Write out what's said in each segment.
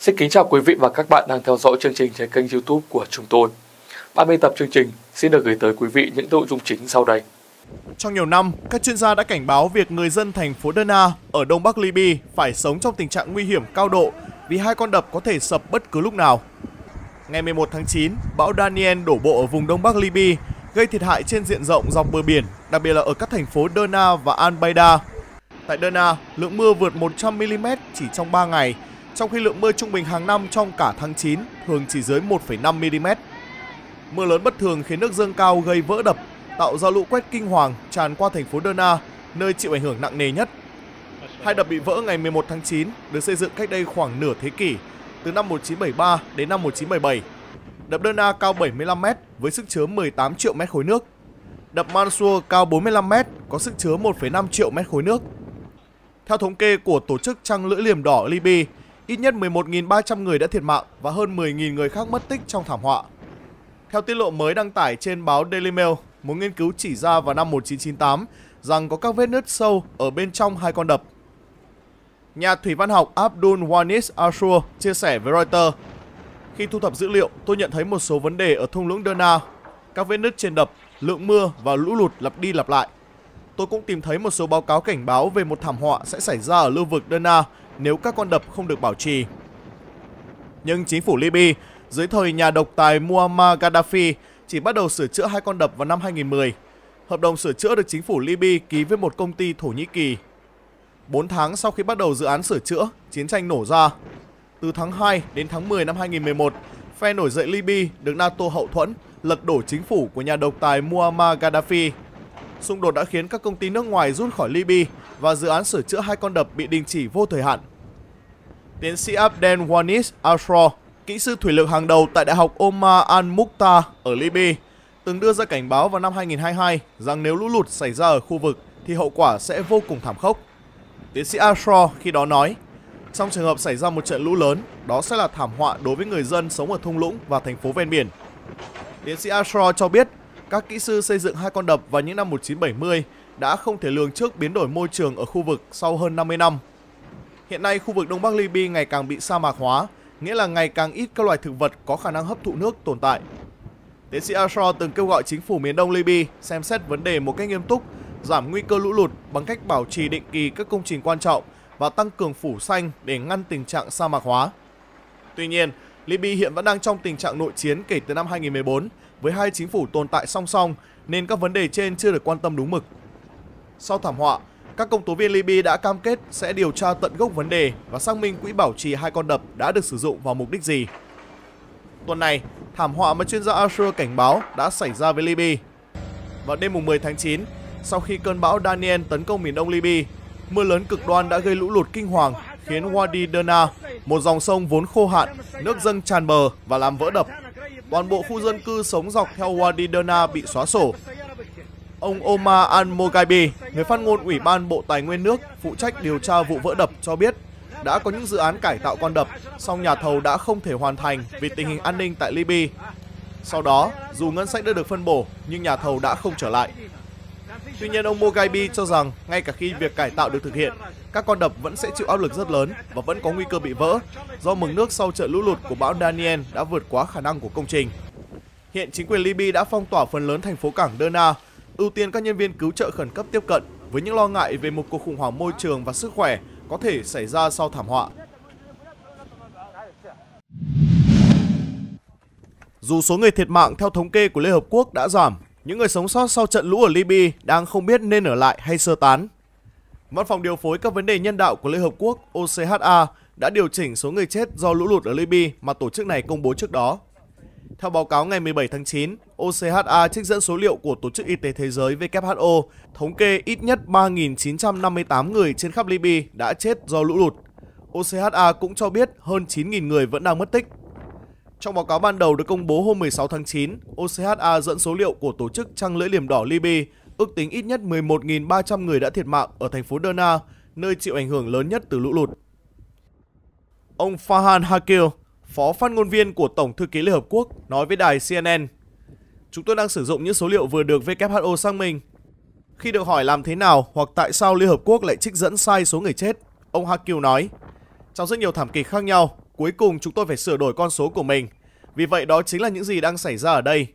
Xin kính chào quý vị và các bạn đang theo dõi chương trình trên kênh youtube của chúng tôi. 30 tập chương trình xin được gửi tới quý vị những nội dung chính sau đây. Trong nhiều năm, các chuyên gia đã cảnh báo việc người dân thành phố Derna ở đông bắc Libya phải sống trong tình trạng nguy hiểm cao độ vì hai con đập có thể sập bất cứ lúc nào. Ngày 11 tháng 9, bão Daniel đổ bộ ở vùng đông bắc Libya, gây thiệt hại trên diện rộng dọc bờ biển, đặc biệt là ở các thành phố Derna và Al-Baida, Tại Đơn A, lượng mưa vượt 100mm chỉ trong 3 ngày, trong khi lượng mưa trung bình hàng năm trong cả tháng 9 thường chỉ dưới 1,5mm. Mưa lớn bất thường khiến nước dâng cao gây vỡ đập, tạo ra lũ quét kinh hoàng tràn qua thành phố Đơn A, nơi chịu ảnh hưởng nặng nề nhất. Hai đập bị vỡ ngày 11 tháng 9 được xây dựng cách đây khoảng nửa thế kỷ, từ năm 1973 đến năm 1977. Đập Đơn A cao 75 m với sức chứa 18 triệu mét khối nước. Đập Mansur cao 45 m có sức chứa 1,5 triệu mét khối nước. Theo thống kê của tổ chức Trăng Lưỡi Liềm Đỏ Libya, ít nhất 11.300 người đã thiệt mạng và hơn 10.000 người khác mất tích trong thảm họa. Theo tiết lộ mới đăng tải trên báo Daily Mail, một nghiên cứu chỉ ra vào năm 1998 rằng có các vết nứt sâu ở bên trong hai con đập. Nhà thủy văn học Abdul Wanis Ashur chia sẻ với Reuters, Khi thu thập dữ liệu, tôi nhận thấy một số vấn đề ở thung lũng Dana. Các vết nứt trên đập, lượng mưa và lũ lụt lặp đi lặp lại tôi cũng tìm thấy một số báo cáo cảnh báo về một thảm họa sẽ xảy ra ở lưu vực Dana nếu các con đập không được bảo trì. Nhưng chính phủ Libya, dưới thời nhà độc tài Muammar Gaddafi, chỉ bắt đầu sửa chữa hai con đập vào năm 2010. Hợp đồng sửa chữa được chính phủ Libya ký với một công ty Thổ Nhĩ Kỳ. 4 tháng sau khi bắt đầu dự án sửa chữa, chiến tranh nổ ra. Từ tháng 2 đến tháng 10 năm 2011, phe nổi dậy Libya được NATO hậu thuẫn, lật đổ chính phủ của nhà độc tài Muammar Gaddafi xung đột đã khiến các công ty nước ngoài rút khỏi Libya và dự án sửa chữa hai con đập bị đình chỉ vô thời hạn. Tiến sĩ Abdel Wanis Afro, kỹ sư thủy lực hàng đầu tại Đại học Omar Al-Mukhtar ở Libya, từng đưa ra cảnh báo vào năm 2022 rằng nếu lũ lụt xảy ra ở khu vực thì hậu quả sẽ vô cùng thảm khốc. Tiến sĩ Ashro khi đó nói, trong trường hợp xảy ra một trận lũ lớn, đó sẽ là thảm họa đối với người dân sống ở thung lũng và thành phố ven biển. Tiến sĩ Ashro cho biết các kỹ sư xây dựng hai con đập vào những năm 1970 đã không thể lường trước biến đổi môi trường ở khu vực sau hơn 50 năm. Hiện nay, khu vực Đông Bắc Libya ngày càng bị sa mạc hóa, nghĩa là ngày càng ít các loài thực vật có khả năng hấp thụ nước tồn tại. Tiến sĩ Ashore từng kêu gọi chính phủ miền Đông Libya xem xét vấn đề một cách nghiêm túc, giảm nguy cơ lũ lụt bằng cách bảo trì định kỳ các công trình quan trọng và tăng cường phủ xanh để ngăn tình trạng sa mạc hóa. Tuy nhiên, Libya hiện vẫn đang trong tình trạng nội chiến kể từ năm 2014 với hai chính phủ tồn tại song song nên các vấn đề trên chưa được quan tâm đúng mực. Sau thảm họa, các công tố viên Libya đã cam kết sẽ điều tra tận gốc vấn đề và xác minh quỹ bảo trì hai con đập đã được sử dụng vào mục đích gì. Tuần này, thảm họa mà chuyên gia Ashur cảnh báo đã xảy ra với Libya. Vào đêm 10 tháng 9, sau khi cơn bão Daniel tấn công miền đông Libya, mưa lớn cực đoan đã gây lũ lụt kinh hoàng khiến Wadi Derna, một dòng sông vốn khô hạn, nước dâng tràn bờ và làm vỡ đập toàn bộ khu dân cư sống dọc theo Wadi Derna bị xóa sổ. Ông Omar Al-Moghaibi, người phát ngôn Ủy ban Bộ Tài nguyên nước phụ trách điều tra vụ vỡ đập cho biết đã có những dự án cải tạo con đập, song nhà thầu đã không thể hoàn thành vì tình hình an ninh tại Libya. Sau đó, dù ngân sách đã được phân bổ, nhưng nhà thầu đã không trở lại. Tuy nhiên, ông Moghaibi cho rằng ngay cả khi việc cải tạo được thực hiện, các con đập vẫn sẽ chịu áp lực rất lớn và vẫn có nguy cơ bị vỡ do mực nước sau trận lũ lụt của bão Daniel đã vượt quá khả năng của công trình. Hiện chính quyền Libya đã phong tỏa phần lớn thành phố cảng Derna, ưu tiên các nhân viên cứu trợ khẩn cấp tiếp cận với những lo ngại về một cuộc khủng hoảng môi trường và sức khỏe có thể xảy ra sau thảm họa. Dù số người thiệt mạng theo thống kê của Liên Hợp Quốc đã giảm, những người sống sót sau trận lũ ở Libya đang không biết nên ở lại hay sơ tán Văn phòng điều phối các vấn đề nhân đạo của Liên Hợp Quốc OCHA đã điều chỉnh số người chết do lũ lụt ở Libya mà tổ chức này công bố trước đó. Theo báo cáo ngày 17 tháng 9, OCHA trích dẫn số liệu của Tổ chức Y tế Thế giới WHO thống kê ít nhất 3.958 người trên khắp Libya đã chết do lũ lụt. OCHA cũng cho biết hơn 9.000 người vẫn đang mất tích. Trong báo cáo ban đầu được công bố hôm 16 tháng 9, OCHA dẫn số liệu của tổ chức Trăng lưỡi liềm đỏ Libya ước tính ít nhất 11.300 người đã thiệt mạng ở thành phố Derna, nơi chịu ảnh hưởng lớn nhất từ lũ lụt. Ông Fahan Hakil, phó phát ngôn viên của Tổng thư ký Liên Hợp Quốc, nói với đài CNN, Chúng tôi đang sử dụng những số liệu vừa được WHO xác minh. Khi được hỏi làm thế nào hoặc tại sao Liên Hợp Quốc lại trích dẫn sai số người chết, ông Hakil nói, Trong rất nhiều thảm kịch khác nhau, cuối cùng chúng tôi phải sửa đổi con số của mình. Vì vậy đó chính là những gì đang xảy ra ở đây,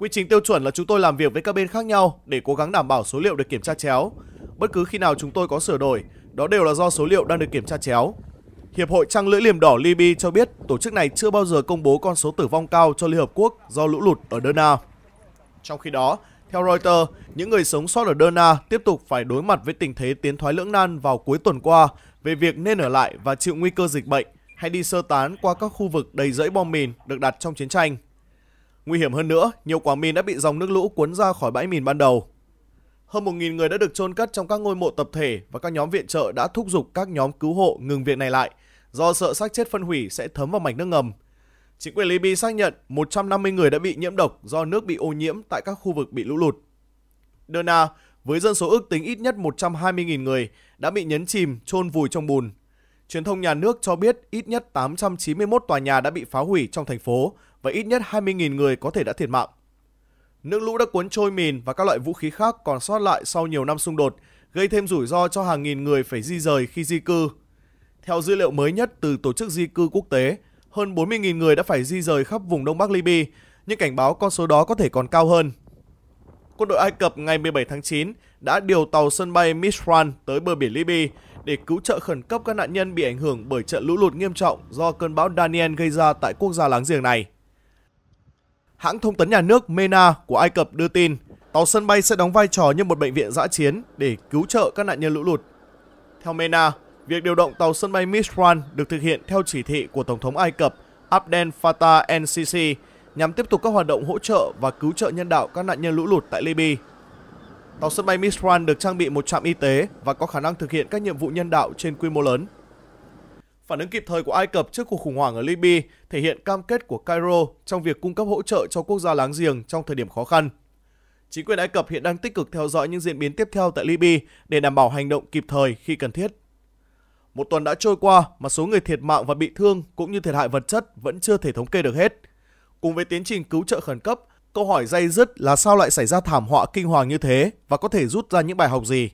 Quy trình tiêu chuẩn là chúng tôi làm việc với các bên khác nhau để cố gắng đảm bảo số liệu được kiểm tra chéo. Bất cứ khi nào chúng tôi có sửa đổi, đó đều là do số liệu đang được kiểm tra chéo. Hiệp hội Trăng Lưỡi Liềm Đỏ Libya cho biết tổ chức này chưa bao giờ công bố con số tử vong cao cho Liên Hợp Quốc do lũ lụt ở Derna. Trong khi đó, theo Reuters, những người sống sót ở Derna tiếp tục phải đối mặt với tình thế tiến thoái lưỡng nan vào cuối tuần qua về việc nên ở lại và chịu nguy cơ dịch bệnh hay đi sơ tán qua các khu vực đầy rẫy bom mìn được đặt trong chiến tranh. Nguy hiểm hơn nữa, nhiều quả mìn đã bị dòng nước lũ cuốn ra khỏi bãi mìn ban đầu. Hơn 1.000 người đã được chôn cất trong các ngôi mộ tập thể và các nhóm viện trợ đã thúc giục các nhóm cứu hộ ngừng việc này lại do sợ xác chết phân hủy sẽ thấm vào mạch nước ngầm. Chính quyền Libya xác nhận 150 người đã bị nhiễm độc do nước bị ô nhiễm tại các khu vực bị lũ lụt. Derna, với dân số ước tính ít nhất 120.000 người, đã bị nhấn chìm, chôn vùi trong bùn. Truyền thông nhà nước cho biết ít nhất 891 tòa nhà đã bị phá hủy trong thành phố và ít nhất 20.000 người có thể đã thiệt mạng. Nước lũ đã cuốn trôi mìn và các loại vũ khí khác còn sót lại sau nhiều năm xung đột, gây thêm rủi ro cho hàng nghìn người phải di rời khi di cư. Theo dữ liệu mới nhất từ Tổ chức Di cư Quốc tế, hơn 40.000 người đã phải di rời khắp vùng Đông Bắc Libya, nhưng cảnh báo con số đó có thể còn cao hơn. Quân đội Ai Cập ngày 17 tháng 9 đã điều tàu sân bay Misran tới bờ biển Libya để cứu trợ khẩn cấp các nạn nhân bị ảnh hưởng bởi trận lũ lụt nghiêm trọng do cơn bão Daniel gây ra tại quốc gia láng giềng này hãng thông tấn nhà nước MENA của Ai Cập đưa tin tàu sân bay sẽ đóng vai trò như một bệnh viện dã chiến để cứu trợ các nạn nhân lũ lụt. Theo MENA, việc điều động tàu sân bay Misran được thực hiện theo chỉ thị của Tổng thống Ai Cập Abdel Fattah el-Sisi nhằm tiếp tục các hoạt động hỗ trợ và cứu trợ nhân đạo các nạn nhân lũ lụt tại Libya. Tàu sân bay Misran được trang bị một trạm y tế và có khả năng thực hiện các nhiệm vụ nhân đạo trên quy mô lớn. Phản ứng kịp thời của Ai Cập trước cuộc khủng hoảng ở Libya thể hiện cam kết của Cairo trong việc cung cấp hỗ trợ cho quốc gia láng giềng trong thời điểm khó khăn. Chính quyền Ai Cập hiện đang tích cực theo dõi những diễn biến tiếp theo tại Libya để đảm bảo hành động kịp thời khi cần thiết. Một tuần đã trôi qua mà số người thiệt mạng và bị thương cũng như thiệt hại vật chất vẫn chưa thể thống kê được hết. Cùng với tiến trình cứu trợ khẩn cấp, câu hỏi dây dứt là sao lại xảy ra thảm họa kinh hoàng như thế và có thể rút ra những bài học gì?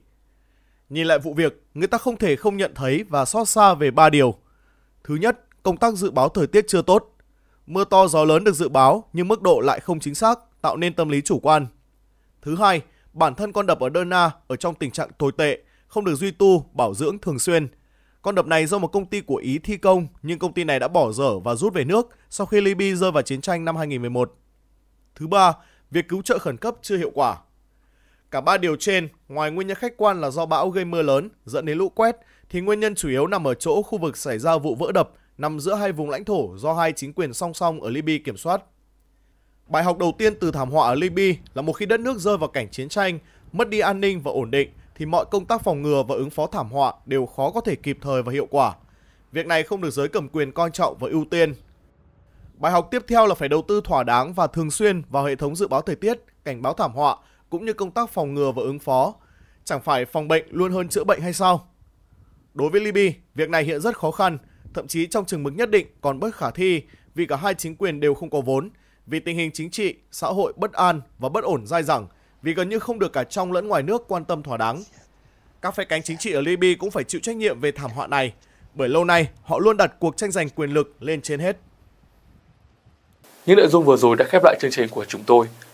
Nhìn lại vụ việc, người ta không thể không nhận thấy và xót xa về ba điều – Thứ nhất, công tác dự báo thời tiết chưa tốt. Mưa to gió lớn được dự báo nhưng mức độ lại không chính xác, tạo nên tâm lý chủ quan. Thứ hai, bản thân con đập ở Đơn Na ở trong tình trạng tồi tệ, không được duy tu, bảo dưỡng thường xuyên. Con đập này do một công ty của Ý thi công nhưng công ty này đã bỏ dở và rút về nước sau khi Libya rơi vào chiến tranh năm 2011. Thứ ba, việc cứu trợ khẩn cấp chưa hiệu quả. Cả ba điều trên, ngoài nguyên nhân khách quan là do bão gây mưa lớn dẫn đến lũ quét, thì nguyên nhân chủ yếu nằm ở chỗ khu vực xảy ra vụ vỡ đập nằm giữa hai vùng lãnh thổ do hai chính quyền song song ở Libya kiểm soát. Bài học đầu tiên từ thảm họa ở Libya là một khi đất nước rơi vào cảnh chiến tranh, mất đi an ninh và ổn định thì mọi công tác phòng ngừa và ứng phó thảm họa đều khó có thể kịp thời và hiệu quả. Việc này không được giới cầm quyền coi trọng và ưu tiên. Bài học tiếp theo là phải đầu tư thỏa đáng và thường xuyên vào hệ thống dự báo thời tiết, cảnh báo thảm họa cũng như công tác phòng ngừa và ứng phó. Chẳng phải phòng bệnh luôn hơn chữa bệnh hay sao? Đối với Libya, việc này hiện rất khó khăn, thậm chí trong trường mực nhất định còn bất khả thi vì cả hai chính quyền đều không có vốn, vì tình hình chính trị, xã hội bất an và bất ổn dai dẳng, vì gần như không được cả trong lẫn ngoài nước quan tâm thỏa đáng. Các phe cánh chính trị ở Libya cũng phải chịu trách nhiệm về thảm họa này, bởi lâu nay họ luôn đặt cuộc tranh giành quyền lực lên trên hết. Những nội dung vừa rồi đã khép lại chương trình của chúng tôi.